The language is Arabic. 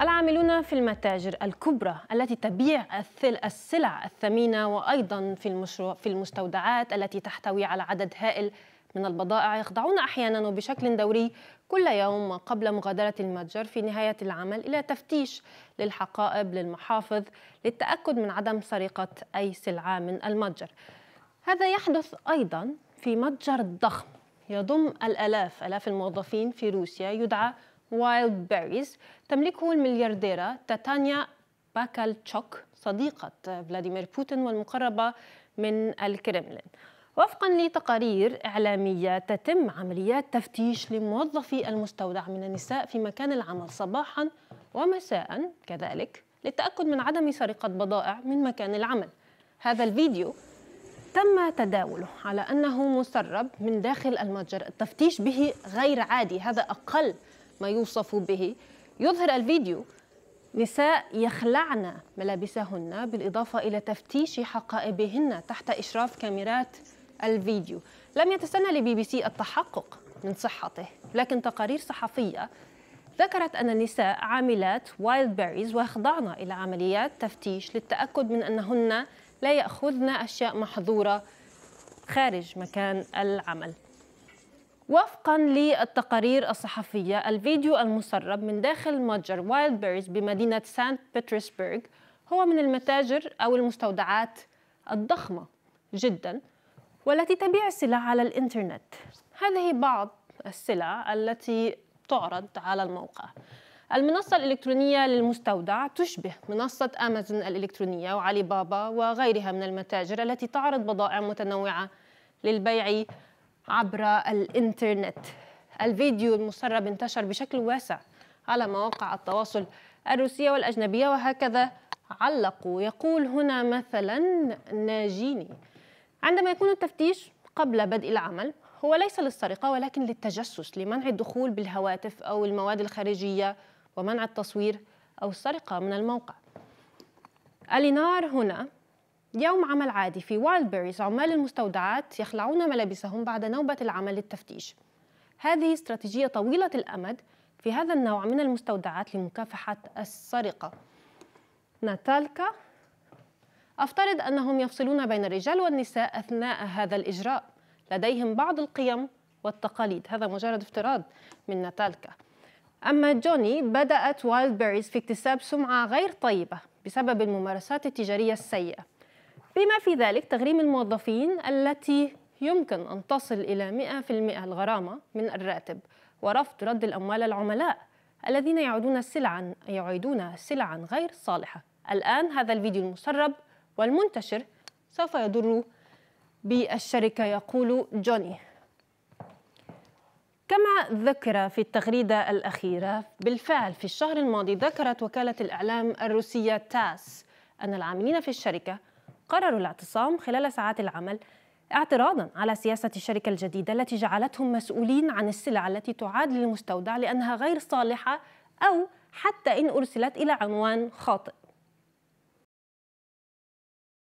العاملون في المتاجر الكبرى التي تبيع السلع الثمينة وأيضا في, المشروع في المستودعات التي تحتوي على عدد هائل من البضائع يخضعون أحيانا وبشكل دوري كل يوم قبل مغادرة المتجر في نهاية العمل إلى تفتيش للحقائب للمحافظ للتأكد من عدم سرقة أي سلعة من المتجر هذا يحدث أيضا في متجر ضخم يضم الآلاف آلاف الموظفين في روسيا يدعى وايلد بيريز تملكه المليارديرة تاتانيا باكالتشوك صديقة فلاديمير بوتين والمقربة من الكرملين وفقا لتقارير إعلامية تتم عمليات تفتيش لموظفي المستودع من النساء في مكان العمل صباحا ومساء كذلك للتأكد من عدم سرقة بضائع من مكان العمل هذا الفيديو تم تداوله على أنه مسرب من داخل المتجر التفتيش به غير عادي هذا أقل ما يوصف به يظهر الفيديو نساء يخلعن ملابسهن بالإضافة إلى تفتيش حقائبهن تحت إشراف كاميرات الفيديو لم يتسنى لبي بي سي التحقق من صحته لكن تقارير صحفية ذكرت أن النساء عاملات وايلد بيريز واخضعن إلى عمليات تفتيش للتأكد من أنهن لا يأخذن أشياء محظورة خارج مكان العمل وفقا للتقارير الصحفية الفيديو المسرب من داخل متجر وايلد بيرز بمدينة سانت بطرسبرغ هو من المتاجر أو المستودعات الضخمة جدا والتي تبيع السلع على الإنترنت هذه بعض السلع التي تعرض على الموقع المنصة الإلكترونية للمستودع تشبه منصة أمازون الإلكترونية وعلي بابا وغيرها من المتاجر التي تعرض بضائع متنوعة للبيع عبر الإنترنت الفيديو المسرب انتشر بشكل واسع على مواقع التواصل الروسية والأجنبية وهكذا علقوا يقول هنا مثلا ناجيني عندما يكون التفتيش قبل بدء العمل هو ليس للسرقة ولكن للتجسس لمنع الدخول بالهواتف أو المواد الخارجية ومنع التصوير أو السرقة من الموقع ألينار هنا يوم عمل عادي في وايلبريز عمال المستودعات يخلعون ملابسهم بعد نوبة العمل للتفتيش هذه استراتيجية طويلة الأمد في هذا النوع من المستودعات لمكافحة السرقة ناتالكا أفترض أنهم يفصلون بين الرجال والنساء أثناء هذا الإجراء لديهم بعض القيم والتقاليد هذا مجرد افتراض من ناتالكا أما جوني بدأت وايلد بيريز في اكتساب سمعة غير طيبة بسبب الممارسات التجارية السيئة بما في ذلك تغريم الموظفين التي يمكن أن تصل إلى 100% الغرامة من الراتب ورفض رد الأموال العملاء الذين يعودون سلعا يعيدون سلعا غير صالحة الآن هذا الفيديو المسرب والمنتشر سوف يضر بالشركة يقول جوني كما ذكر في التغريدة الأخيرة بالفعل في الشهر الماضي ذكرت وكالة الإعلام الروسية تاس أن العاملين في الشركة قرروا الاعتصام خلال ساعات العمل اعتراضا على سياسة الشركة الجديدة التي جعلتهم مسؤولين عن السلع التي تعاد للمستودع لأنها غير صالحة أو حتى إن أرسلت إلى عنوان خاطئ